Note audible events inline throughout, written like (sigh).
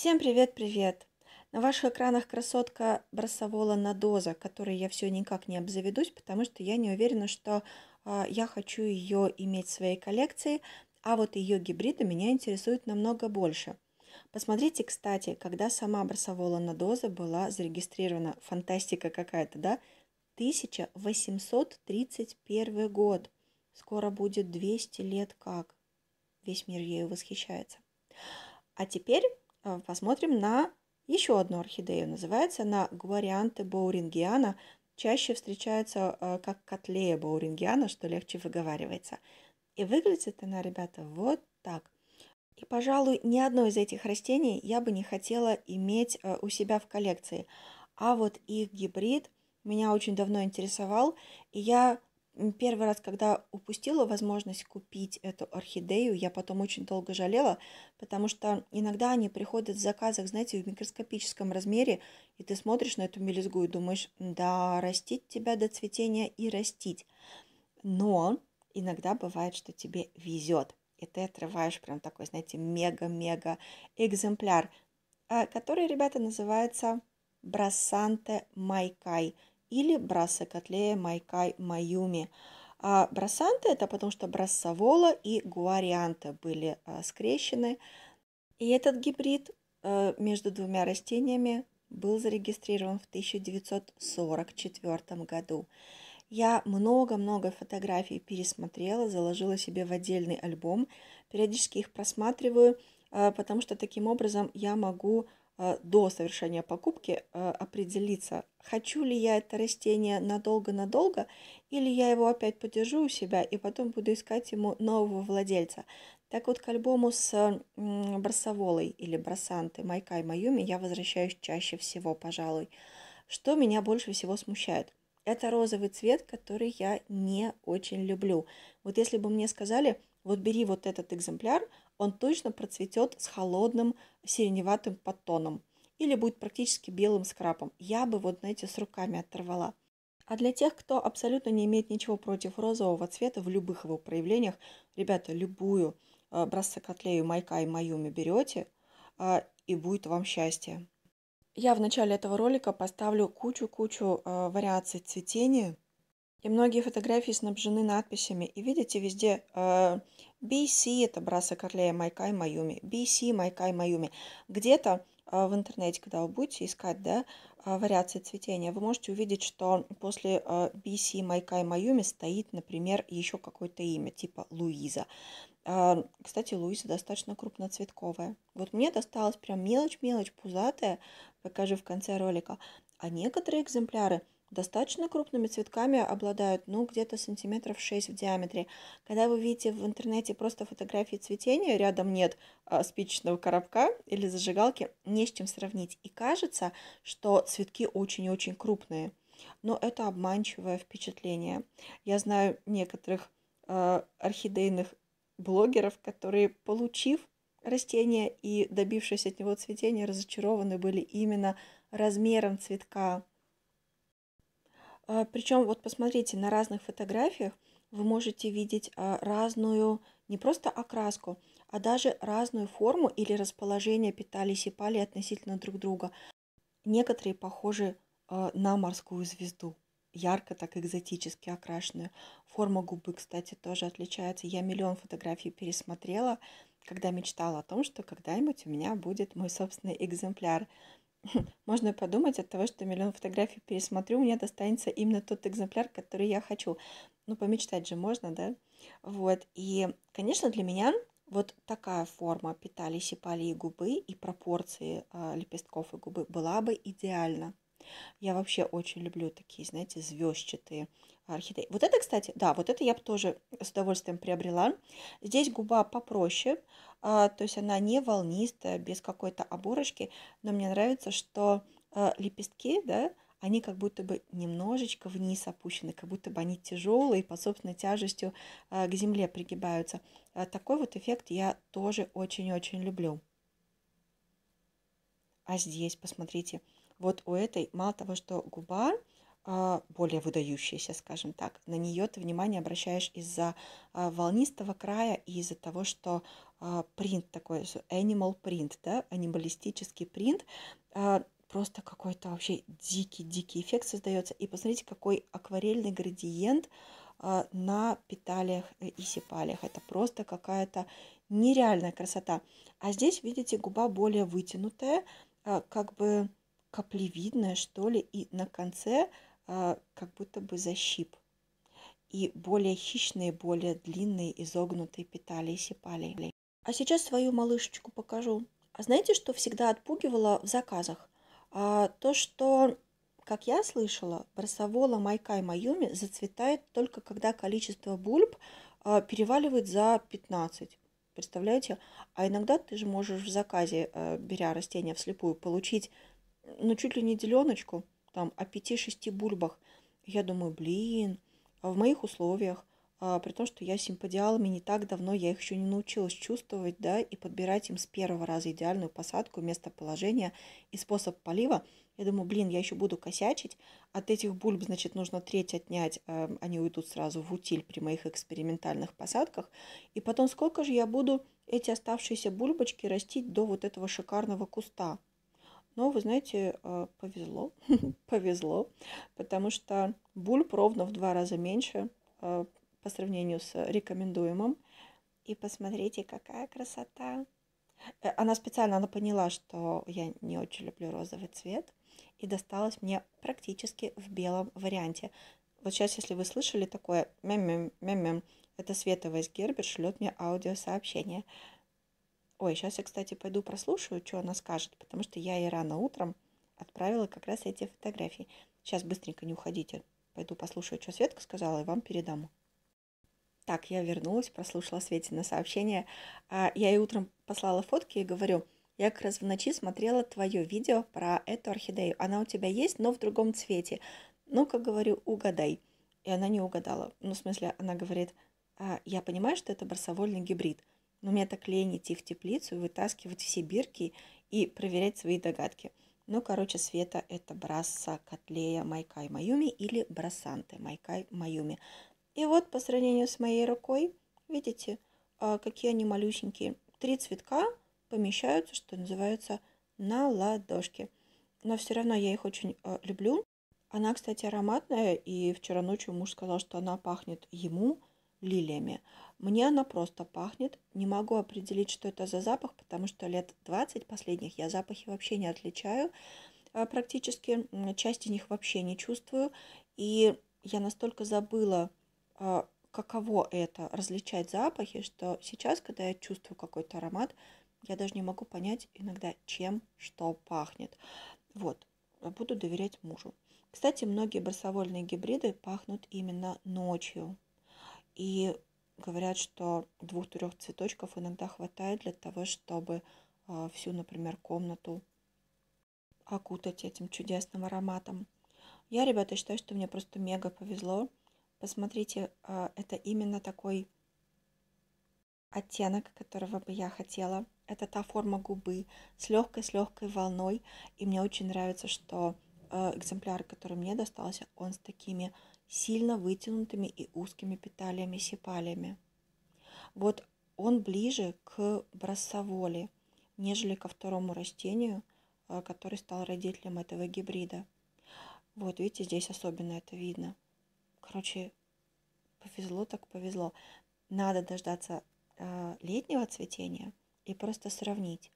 Всем привет-привет! На ваших экранах красотка бросовола Надоза, которой я все никак не обзаведусь, потому что я не уверена, что э, я хочу ее иметь в своей коллекции, а вот ее гибриды меня интересуют намного больше. Посмотрите, кстати, когда сама бросовола Надоза была зарегистрирована, фантастика какая-то, да? 1831 год. Скоро будет 200 лет как. Весь мир ею восхищается. А теперь Э, посмотрим на еще одну орхидею. Называется она гварианте баурингиана. Чаще встречается э, как котлея баурингиана, что легче выговаривается. И выглядит она, ребята, вот так. И, пожалуй, ни одно из этих растений я бы не хотела иметь э, у себя в коллекции. А вот их гибрид меня очень давно интересовал, и я Первый раз, когда упустила возможность купить эту орхидею, я потом очень долго жалела, потому что иногда они приходят в заказах, знаете, в микроскопическом размере, и ты смотришь на эту мелизгу и думаешь, да, растить тебя до цветения и растить. Но иногда бывает, что тебе везет, и ты отрываешь прям такой, знаете, мега-мега экземпляр, э, который, ребята, называется брасанте майкай – или браса котлея Майкай маюми А брасанта это потому, что брассавола и гуарианта были а, скрещены. И этот гибрид э, между двумя растениями был зарегистрирован в 1944 году. Я много-много фотографий пересмотрела, заложила себе в отдельный альбом, периодически их просматриваю, а, потому что таким образом я могу Э, до совершения покупки э, определиться, хочу ли я это растение надолго-надолго, или я его опять подержу у себя и потом буду искать ему нового владельца. Так вот, к альбому с бросоволой или бросанты Майкай Майюми я возвращаюсь чаще всего, пожалуй. Что меня больше всего смущает? Это розовый цвет, который я не очень люблю. Вот если бы мне сказали, вот бери вот этот экземпляр, он точно процветет с холодным сиреневатым подтоном или будет практически белым скрапом. Я бы вот, знаете, с руками оторвала. А для тех, кто абсолютно не имеет ничего против розового цвета в любых его проявлениях, ребята, любую э, майка и майюми берете, а, и будет вам счастье. Я в начале этого ролика поставлю кучу-кучу э, вариаций цветения, и многие фотографии снабжены надписями. И видите, везде э, BC – это Браса Корлея, Майкай, Майюми. BC, Майкай, Майюми. Где-то а, в интернете, когда вы будете искать, да, а, вариации цветения, вы можете увидеть, что после BC, а, Майкай, Майюми стоит, например, еще какое-то имя, типа Луиза. Кстати, Луиза достаточно крупноцветковая. Вот мне досталась прям мелочь-мелочь пузатая, покажу в конце ролика. А некоторые экземпляры – достаточно крупными цветками обладают, ну, где-то сантиметров 6 в диаметре. Когда вы видите в интернете просто фотографии цветения, рядом нет а, спичечного коробка или зажигалки, не с чем сравнить. И кажется, что цветки очень-очень крупные. Но это обманчивое впечатление. Я знаю некоторых э, орхидейных блогеров, которые, получив растение и добившись от него цветения, разочарованы были именно размером цветка – а, Причем вот посмотрите, на разных фотографиях вы можете видеть а, разную не просто окраску, а даже разную форму или расположение питались и пали относительно друг друга. Некоторые похожи а, на морскую звезду, ярко так экзотически окрашенную. Форма губы, кстати, тоже отличается. Я миллион фотографий пересмотрела, когда мечтала о том, что когда-нибудь у меня будет мой собственный экземпляр. (laughs) Можно подумать от того, что миллион фотографий пересмотрю, мне достанется именно тот экземпляр, который я хочу. Ну, помечтать же можно, да? Вот, и, конечно, для меня вот такая форма питали, сипали и губы, и пропорции э, лепестков и губы была бы идеальна. Я вообще очень люблю такие, знаете, звездчатые орхидеи. Вот это, кстати, да, вот это я бы тоже с удовольствием приобрела. Здесь губа попроще, а, то есть она не волнистая, без какой-то оборочки, но мне нравится, что а, лепестки, да, они как будто бы немножечко вниз опущены, как будто бы они тяжелые, по собственной тяжестью а, к земле пригибаются. Такой вот эффект я тоже очень-очень люблю. А здесь, посмотрите, вот у этой, мало того, что губа а, более выдающаяся, скажем так, на нее ты внимание обращаешь из-за а, волнистого края и из-за того, что а, принт такой, animal print, да, анималистический принт, просто какой-то вообще дикий-дикий эффект создается. И посмотрите, какой акварельный градиент на питалиях и сепалиях. Это просто какая-то нереальная красота. А здесь, видите, губа более вытянутая, как бы каплевидная, что ли, и на конце а, как будто бы защип. И более хищные, более длинные, изогнутые петали и сипали. А сейчас свою малышечку покажу. А знаете, что всегда отпугивало в заказах? А, то, что, как я слышала, бросовола майка и майоми зацветает только когда количество бульб а, переваливает за 15. Представляете? А иногда ты же можешь в заказе, а, беря растения вслепую, получить ну, чуть ли не деленочку, там, о 5-6 бульбах. Я думаю, блин, а в моих условиях, а, при том, что я симподиалами не так давно, я их еще не научилась чувствовать, да, и подбирать им с первого раза идеальную посадку, местоположение и способ полива, я думаю, блин, я еще буду косячить. От этих бульб, значит, нужно треть отнять. Э, они уйдут сразу в утиль при моих экспериментальных посадках. И потом сколько же я буду эти оставшиеся бульбочки растить до вот этого шикарного куста? Но, вы знаете, э, повезло, (laughs) повезло, потому что бульб ровно в два раза меньше э, по сравнению с рекомендуемым. И посмотрите, какая красота! Э, она специально она поняла, что я не очень люблю розовый цвет, и досталась мне практически в белом варианте. Вот сейчас, если вы слышали такое мем, мем, мем, мям это Света Вайсгербер шлет мне аудиосообщение. сообщение Ой, сейчас я, кстати, пойду прослушаю, что она скажет, потому что я ей рано утром отправила как раз эти фотографии. Сейчас быстренько не уходите. Пойду послушаю, что Светка сказала, и вам передам. Так, я вернулась, прослушала Свете на сообщение. а Я ей утром послала фотки и говорю, я как раз в ночи смотрела твое видео про эту орхидею. Она у тебя есть, но в другом цвете. Ну-ка, говорю, угадай. И она не угадала. Ну, в смысле, она говорит, «А, я понимаю, что это барсовольный гибрид – но ну, мне так лень идти в теплицу, вытаскивать все бирки и проверять свои догадки. Ну, короче, Света – это Брасса Котлея Майкай Майюми или Брасанте Майкай Майюми. И вот по сравнению с моей рукой, видите, а, какие они малюсенькие. Три цветка помещаются, что называется, на ладошке. Но все равно я их очень э, люблю. Она, кстати, ароматная, и вчера ночью муж сказал, что она пахнет ему, лилиями. Мне она просто пахнет. Не могу определить, что это за запах, потому что лет 20 последних я запахи вообще не отличаю. А, практически части них вообще не чувствую. И я настолько забыла, а, каково это различать запахи, что сейчас, когда я чувствую какой-то аромат, я даже не могу понять иногда, чем что пахнет. Вот, буду доверять мужу. Кстати, многие барсовольные гибриды пахнут именно ночью. И говорят, что двух-трех цветочков иногда хватает для того, чтобы а, всю, например, комнату окутать этим чудесным ароматом. Я, ребята, считаю, что мне просто мега повезло. Посмотрите, а, это именно такой оттенок, которого бы я хотела. Это та форма губы с легкой-с легкой волной. И мне очень нравится, что Э, экземпляр, который мне достался, он с такими сильно вытянутыми и узкими петалиями сепалями. Вот он ближе к бросоволе, нежели ко второму растению, э, который стал родителем этого гибрида. Вот, видите, здесь особенно это видно. Короче, повезло так повезло. Надо дождаться э, летнего цветения и просто сравнить,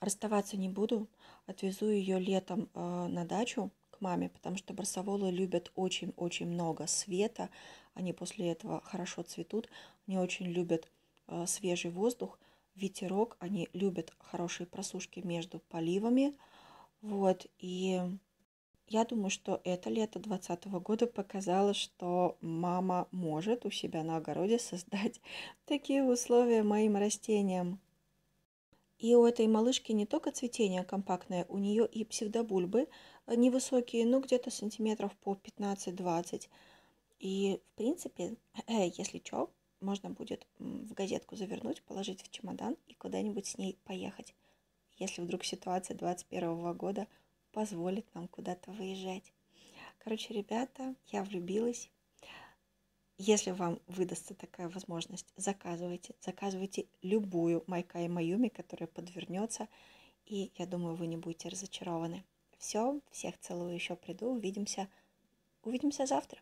Расставаться не буду. Отвезу ее летом э, на дачу к маме, потому что барсоволы любят очень-очень много света. Они после этого хорошо цветут. Они очень любят э, свежий воздух, ветерок. Они любят хорошие просушки между поливами. Вот, и я думаю, что это лето 2020 года показало, что мама может у себя на огороде создать (laughs) такие условия моим растениям. И у этой малышки не только цветение компактное, у нее и псевдобульбы э, невысокие, ну где-то сантиметров по 15-20. И, в принципе, (clears throat) если что, можно будет в газетку завернуть, положить в чемодан и куда-нибудь с ней поехать, если вдруг ситуация 21 года позволит нам куда-то выезжать. Короче, ребята, я влюбилась, если вам выдастся такая возможность, заказывайте. Заказывайте любую Майка и Майюми, которая подвернется, и я думаю, вы не будете разочарованы. Все, всех целую, еще приду, увидимся. Увидимся завтра.